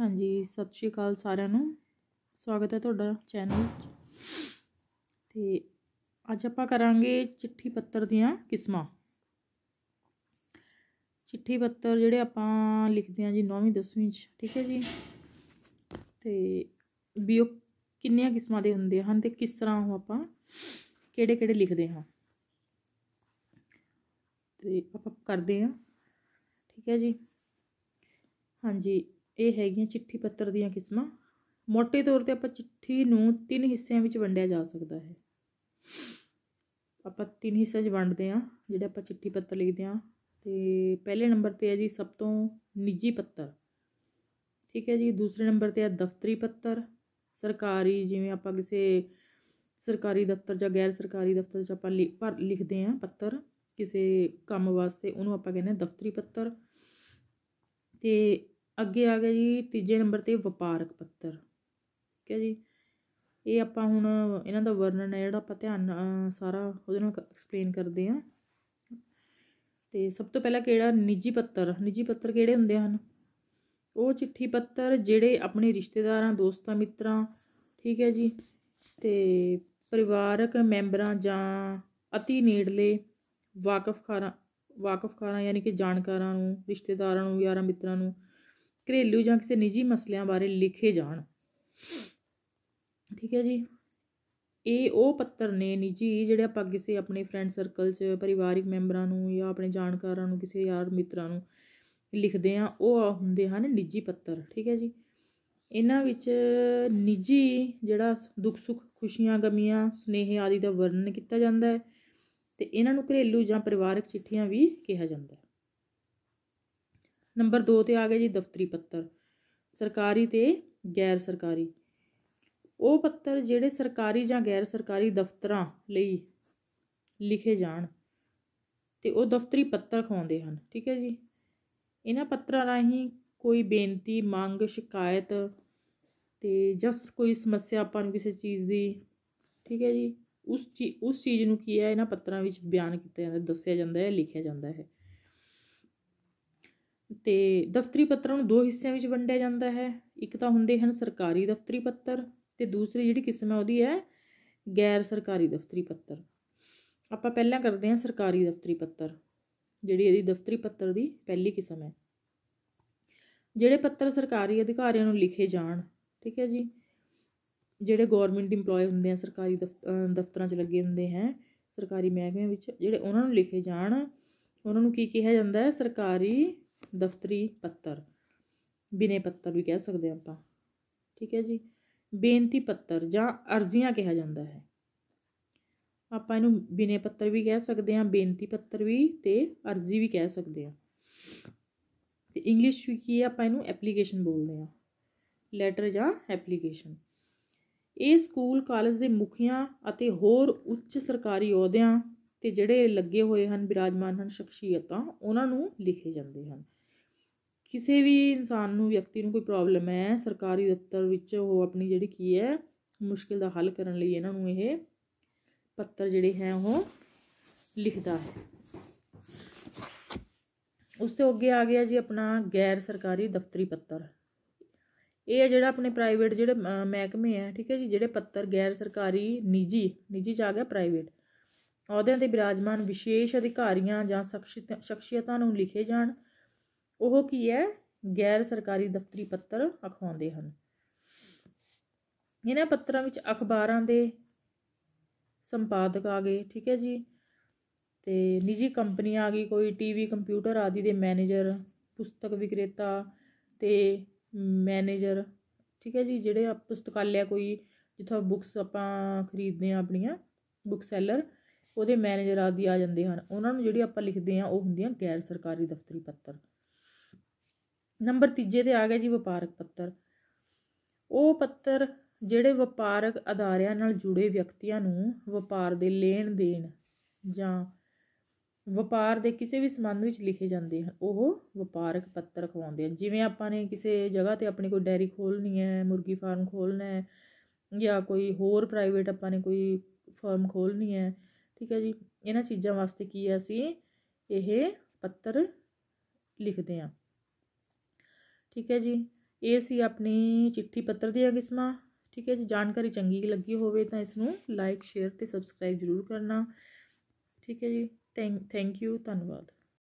ਹਾਂਜੀ ਸਤਿ ਸ਼੍ਰੀ ਅਕਾਲ ਸਾਰਿਆਂ ਨੂੰ ਸਵਾਗਤ ਹੈ ਤੁਹਾਡਾ ਚੈਨਲ ਤੇ ਅੱਜ ਆਪਾਂ ਕਰਾਂਗੇ ਚਿੱਠੀ ਪੱਤਰ ਦੀਆਂ ਕਿਸਮਾਂ ਚਿੱਠੀ ਪੱਤਰ ਜਿਹੜੇ ਆਪਾਂ ਲਿਖਦੇ ਹਾਂ ਜੀ 9ਵੀਂ 10ਵੀਂ ਚ ਠੀਕ ਹੈ ਜੀ ਤੇ ਵੀ ਉਹ ਕਿੰਨੀਆਂ ਕਿਸਮਾਂ ਦੇ ਹੁੰਦੇ ਹਨ ਤੇ ਕਿਸ ਤਰ੍ਹਾਂ ਉਹ ਆਪਾਂ ਕਿਹੜੇ ਕਿਹੜੇ ਲਿਖਦੇ ਹਾਂ ਤੇ ਆਪਾਂ ਕਰਦੇ ਹਾਂ ਠੀਕ ਹੈ ਜੀ ਹਾਂਜੀ ਇਹ ਹੈਗੀਆਂ ਚਿੱਠੀ ਪੱਤਰ ਦੀਆਂ ਕਿਸਮਾਂ ਮੋਟੇ ਤੌਰ ਤੇ ਆਪਾਂ ਚਿੱਠੀ ਨੂੰ ਤਿੰਨ ਹਿੱਸਿਆਂ ਵਿੱਚ ਵੰਡਿਆ ਜਾ ਸਕਦਾ ਹੈ ਆਪਾਂ ਤਿੰਨ ਹਿੱਸੇ 'ਚ ਵੰਡਦੇ ਆ ਜਿਹੜੇ ਆਪਾਂ ਚਿੱਠੀ ਪੱਤਰ ਲਿਖਦੇ ਆ ਤੇ ਪਹਿਲੇ ਨੰਬਰ ਤੇ ਹੈ ਜੀ ਸਭ ਤੋਂ ਨਿੱਜੀ ਪੱਤਰ ਠੀਕ ਹੈ ਜੀ ਦੂਸਰੇ ਨੰਬਰ ਤੇ ਹੈ ਦਫ਼ਤਰੀ ਪੱਤਰ ਸਰਕਾਰੀ ਜਿਵੇਂ ਆਪਾਂ ਕਿਸੇ ਸਰਕਾਰੀ ਦਫ਼ਤਰ ਜਾਂ ਗੈਰ ਸਰਕਾਰੀ ਦਫ਼ਤਰ 'ਚ ਆਪਾਂ ਲਿਖਦੇ ਆ ਪੱਤਰ ਕਿਸੇ ਕੰਮ ਵਾਸਤੇ ਉਹਨੂੰ ਆਪਾਂ ਕਹਿੰਦੇ ਦਫ਼ਤਰੀ ਪੱਤਰ ਤੇ ਅੱਗੇ ਆ ਗਿਆ ਜੀ ਤੀਜੇ ਨੰਬਰ ਤੇ ਵਪਾਰਕ ਪੱਤਰ ਠੀਕ ਹੈ ਜੀ ਇਹ ਆਪਾਂ ਹੁਣ ਇਹਨਾਂ ਦਾ ਵਰਣਨ ਹੈ ਜਿਹੜਾ ਆਪਾਂ ਧਿਆਨ ਸਾਰਾ ਉਹਦੇ ਨਾਲ ਐਕਸਪਲੇਨ ਕਰਦੇ ਆ ਤੇ ਸਭ ਤੋਂ ਪਹਿਲਾਂ ਕਿਹੜਾ ਨਿੱਜੀ ਪੱਤਰ ਨਿੱਜੀ ਪੱਤਰ ਕਿਹੜੇ ਹੁੰਦੇ ਹਨ ਉਹ ਚਿੱਠੀ ਪੱਤਰ ਜਿਹੜੇ ਆਪਣੇ ਰਿਸ਼ਤੇਦਾਰਾਂ ਦੋਸਤਾਂ ਮਿੱਤਰਾਂ ਠੀਕ ਹੈ ਜੀ ਤੇ ਪਰਿਵਾਰਕ ਮੈਂਬਰਾਂ ਜਾਂ ਅਤੀ ਨੇੜਲੇ ਵਾਕਫ ਖਾਰਾਂ ਵਾਕਫ ਖਾਰਾਂ ਯਾਨੀ ਕਿ ਜਾਣਕਾਰਾਂ ਨੂੰ ਰਿਸ਼ਤੇਦਾਰਾਂ ਨੂੰ ਯਾਰਾਂ ਮਿੱਤਰਾਂ ਨੂੰ ਘਰੇਲੂ ਜਾਂ ਕਿਸੇ ਨਿੱਜੀ ਮਸਲਿਆਂ ਬਾਰੇ ਲਿਖੇ ਜਾਣ ਠੀਕ ਹੈ ਜੀ ਇਹ ਉਹ ਪੱਤਰ ਨੇ ਨਿੱਜੀ ਜਿਹੜੇ ਆਪਾਂ ਕਿਸੇ ਆਪਣੇ ਫਰੈਂਡ ਸਰਕਲ 'ਚ ਪਰਿਵਾਰਿਕ ਮੈਂਬਰਾਂ ਨੂੰ ਜਾਂ ਆਪਣੇ ਜਾਣਕਾਰਾਂ ਨੂੰ ਕਿਸੇ ਯਾਰ ਮਿੱਤਰਾਂ ਨੂੰ ਲਿਖਦੇ ਆ ਉਹ ਹੁੰਦੇ ਹਨ ਨਿੱਜੀ ਪੱਤਰ ਠੀਕ ਹੈ ਜੀ ਇਹਨਾਂ ਵਿੱਚ ਨਿੱਜੀ ਜਿਹੜਾ ਦੁੱਖ ਸੁੱਖ ਖੁਸ਼ੀਆਂ ਗਮੀਆਂ ਸੁਨੇਹ ਆਦਿ ਦਾ ਵਰਣਨ ਕੀਤਾ ਜਾਂਦਾ ਹੈ ਤੇ ਇਹਨਾਂ ਨੂੰ ਘਰੇਲੂ ਜਾਂ ਪਰਿਵਾਰਕ ਚਿੱਠੀਆਂ ਵੀ ਕਿਹਾ ਜਾਂਦਾ ਹੈ ਨੰਬਰ 2 ਤੇ ਆ ਗਿਆ ਜੀ ਦਫ਼ਤਰੀ ਪੱਤਰ ਸਰਕਾਰੀ ਤੇ ਗੈਰ ਸਰਕਾਰੀ ਉਹ ਪੱਤਰ ਜਿਹੜੇ ਸਰਕਾਰੀ ਜਾਂ ਗੈਰ ਸਰਕਾਰੀ ਦਫ਼ਤਰਾਂ ਲਈ ਲਿਖੇ ਜਾਣ ਤੇ ਉਹ ਦਫ਼ਤਰੀ ਪੱਤਰ ਖਾਉਂਦੇ ਹਨ ਠੀਕ ਹੈ ਜੀ ਇਹਨਾਂ ਪੱਤਰਾਂ ਰਾਹੀਂ ਕੋਈ ਬੇਨਤੀ ਮੰਗ ਸ਼ਿਕਾਇਤ ਤੇ ਜਸ ਕੋਈ ਸਮੱਸਿਆ ਆਪਾਂ ਨੂੰ ਕਿਸੇ ਚੀਜ਼ ਦੀ ਠੀਕ ਹੈ ਜੀ ਉਸ ਚੀ ਉਸ ਚੀਜ਼ ਨੂੰ ਕੀ ਹੈ ਇਹਨਾਂ ਪੱਤਰਾਂ ਵਿੱਚ ਬਿਆਨ ਕੀਤਾ ਜਾਂਦਾ ਦੱਸਿਆ ਜਾਂਦਾ ਹੈ ਲਿਖਿਆ ਜਾਂਦਾ ਹੈ ਤੇ ਦਫ਼ਤਰੀ ਪੱਤਰਾਂ ਨੂੰ ਦੋ ਹਿੱਸਿਆਂ ਵਿੱਚ ਵੰਡਿਆ ਜਾਂਦਾ ਹੈ ਇੱਕ ਤਾਂ ਹੁੰਦੇ ਹਨ ਸਰਕਾਰੀ ਦਫ਼ਤਰੀ ਪੱਤਰ ਤੇ ਦੂਸਰੀ ਜਿਹੜੀ ਕਿਸਮ ਹੈ ਉਹਦੀ ਹੈ ਗੈਰ ਸਰਕਾਰੀ ਦਫ਼ਤਰੀ ਪੱਤਰ ਆਪਾਂ ਪਹਿਲਾਂ ਕਰਦੇ ਹਾਂ ਸਰਕਾਰੀ ਦਫ਼ਤਰੀ ਪੱਤਰ ਜਿਹੜੀ ਇਹਦੀ ਦਫ਼ਤਰੀ ਪੱਤਰ ਦੀ ਪਹਿਲੀ ਕਿਸਮ ਹੈ ਜਿਹੜੇ ਪੱਤਰ ਸਰਕਾਰੀ ਅਧਿਕਾਰੀਆਂ ਨੂੰ ਲਿਖੇ ਜਾਣ ਠੀਕ ਹੈ ਜੀ ਜਿਹੜੇ ਗਵਰਨਮੈਂਟ ਏਮਪਲੋਈ ਹੁੰਦੇ ਆ ਸਰਕਾਰੀ ਦਫ਼ਤਰਾਂ 'ਚ ਲੱਗੇ ਹੁੰਦੇ ਹੈ ਸਰਕਾਰੀ ਮਹਿਕਮਿਆਂ ਵਿੱਚ ਜਿਹੜੇ ਉਹਨਾਂ ਨੂੰ ਲਿਖੇ ਜਾਣ ਉਹਨਾਂ ਨੂੰ ਕੀ ਕਿਹਾ ਜਾਂਦਾ ਹੈ ਸਰਕਾਰੀ ਦਫ਼ਤਰੀ ਪੱਤਰ ਬਿਨੇ ਪੱਤਰ ਵੀ ਕਹਿ ਸਕਦੇ ਆਪਾਂ ਠੀਕ ਹੈ ਜੀ ਬੇਨਤੀ ਪੱਤਰ ਜਾਂ ਅਰਜ਼ੀਆਂ ਕਿਹਾ ਜਾਂਦਾ ਹੈ ਆਪਾਂ ਇਹਨੂੰ ਬਿਨੇ ਪੱਤਰ ਵੀ ਕਹਿ ਸਕਦੇ ਆ ਬੇਨਤੀ ਪੱਤਰ ਵੀ ਤੇ ਅਰਜ਼ੀ ਵੀ ਕਹਿ ਸਕਦੇ ਆ ਤੇ ਇੰਗਲਿਸ਼ ਵਿੱਚ ਕੀ ਹੈ ਆਪਾਂ ਇਹਨੂੰ ਐਪਲੀਕੇਸ਼ਨ ਬੋਲਦੇ ਆ ਲੈਟਰ ਜਾਂ ਐਪਲੀਕੇਸ਼ਨ ਇਹ ਸਕੂਲ ਕਾਲਜ ਦੇ ਮੁਖੀਆਂ ਅਤੇ ਹੋਰ ਉੱਚ ਸਰਕਾਰੀ ਅਹੁਦਿਆਂ ਤੇ ਜਿਹੜੇ ਲੱਗੇ ਹੋਏ ਹਨ ਬਿਰਾਜਮਾਨ ਹਨ ਸ਼ਖਸੀਅਤਾਂ ਉਹਨਾਂ ਨੂੰ ਲਿਖੇ ਜਾਂਦੇ ਹਨ ਕਿਸੇ ਵੀ ਇਨਸਾਨ ਨੂੰ ਵਿਅਕਤੀ ਨੂੰ ਕੋਈ ਪ੍ਰੋਬਲਮ ਹੈ ਸਰਕਾਰੀ ਦਫ਼ਤਰ ਵਿੱਚ ਉਹ ਆਪਣੀ ਜਿਹੜੀ ਕੀ ਹੈ ਮੁਸ਼ਕਿਲ ਦਾ ਹੱਲ ਕਰਨ ਲਈ ਇਹਨਾਂ ਨੂੰ ਇਹ ਪੱਤਰ ਜਿਹੜੇ ਹੈ ਉਹ ਲਿਖਦਾ ਹੈ ਉਸ ਤੋਂ ਅੱਗੇ ਆ ਗਿਆ ਜੀ ਆਪਣਾ ਗੈਰ ਸਰਕਾਰੀ ਦਫ਼ਤਰੀ ਪੱਤਰ ਇਹ ਹੈ ਜਿਹੜਾ ਆਪਣੇ ਪ੍ਰਾਈਵੇਟ ਜਿਹੜੇ ਮਹਿਕਮੇ ਆ ਠੀਕ ਹੈ ਜੀ ਜਿਹੜੇ ਪੱਤਰ ਗੈਰ ਸਰਕਾਰੀ ਨਿੱਜੀ ਨਿੱਜੀ ਚ ਆ ਗਿਆ ਪ੍ਰਾਈਵੇਟ ਅਹੁਦਿਆਂ ਤੇ ਬਿਰਾਜਮਾਨ ਵਿਸ਼ੇਸ਼ ਅਧਿਕਾਰੀਆਂ ਜਾਂ ਸ਼ਖਸੀਅਤਾਂ ਨੂੰ ਲਿਖੇ ਜਾਣ ਉਹ ਕੀ ਹੈ ਗੈਰ ਸਰਕਾਰੀ ਦਫ਼ਤਰੀ ਪੱਤਰ ਅਖਵਾਉਂਦੇ ਹਨ ਇਹਨਾਂ ਪੱਤਰਾਂ ਵਿੱਚ ਅਖਬਾਰਾਂ ਦੇ ਸੰਪਾਦਕ ਆ ਗਏ ਠੀਕ ਹੈ ਜੀ ਤੇ ਨਿੱਜੀ ਕੰਪਨੀਆਂ ਆ ਗਈ ਕੋਈ ਟੀਵੀ ਕੰਪਿਊਟਰ ਆਦਿ ਦੇ ਮੈਨੇਜਰ ਪੁਸਤਕ ਵਿਕਰੇਤਾ ਤੇ ਮੈਨੇਜਰ ਠੀਕ ਹੈ ਜੀ ਜਿਹੜੇ ਆ ਪੁਸਤਕਾਲਿਆ ਕੋਈ ਜਿੱਥੋਂ ਬੁੱਕਸ ਆਪਾਂ ਖਰੀਦਦੇ ਆ ਆਪਣੀਆਂ ਬੁੱਕ ਸੈਲਰ ਉਹਦੇ ਮੈਨੇਜਰ ਆਦਿ ਆ ਜਾਂਦੇ ਹਨ ਉਹਨਾਂ ਨੂੰ ਜਿਹੜੀ ਆਪਾਂ ਲਿਖਦੇ ਆ ਉਹ ਹੁੰਦੀਆਂ ਗੈਰ ਸਰਕਾਰੀ ਦਫ਼ਤਰੀ ਪੱਤਰ ਨੰਬਰ ਤੀਜੇ ਤੇ ਆ ਗਿਆ ਜੀ ਵਪਾਰਕ ਪੱਤਰ ਉਹ ਪੱਤਰ ਜਿਹੜੇ ਵਪਾਰਕ ਅਦਾਰਿਆਂ ਨਾਲ ਜੁੜੇ ਵਿਅਕਤੀਆਂ ਨੂੰ ਵਪਾਰ ਦੇ ਲੈਣ ਦੇਣ ਜਾਂ ਵਪਾਰ ਦੇ ਕਿਸੇ ਵੀ ਸੰਬੰਧ ਵਿੱਚ ਲਿਖੇ ਜਾਂਦੇ ਹਨ ਉਹ ਵਪਾਰਕ ਪੱਤਰ ਖਵਾਉਂਦੇ ਹਨ ਜਿਵੇਂ ਆਪਾਂ ਨੇ ਕਿਸੇ ਜਗ੍ਹਾ ਤੇ ਆਪਣੀ ਕੋਈ ਡੈਰੀ ਖੋਲਣੀ ਹੈ ਮੁਰਗੀ ਫਾਰਮ ਖੋਲਣਾ ਹੈ ਜਾਂ ਕੋਈ ਹੋਰ ਪ੍ਰਾਈਵੇਟ ਆਪਾਂ ਨੇ ਕੋਈ ਫਰਮ ਖੋਲਣੀ ਹੈ ਠੀਕ ਹੈ ਜੀ ਇਹਨਾਂ ਚੀਜ਼ਾਂ ਵਾਸਤੇ ਕੀ ਹੈ ਅਸੀਂ ਇਹ ਪੱਤਰ ਲਿਖਦੇ ਹਾਂ ਠੀਕ ਹੈ ਜੀ ਇਹ ਸੀ ਆਪਣੀ ਚਿੱਠੀ ਪੱਤਰ ਦੀਆਂ ਕਿਸਮਾਂ ਠੀਕ ਹੈ ਜੀ ਜਾਣਕਾਰੀ ਚੰਗੀ ਲੱਗੀ ਹੋਵੇ ਤਾਂ ਇਸ ਨੂੰ ਲਾਈਕ ਸ਼ੇਅਰ ਤੇ ਸਬਸਕ੍ਰਾਈਬ ਜ਼ਰੂਰ ਕਰਨਾ ਠੀਕ ਹੈ ਜੀ ਥੈਂਕ ਥੈਂਕ ਯੂ ਧੰਨਵਾਦ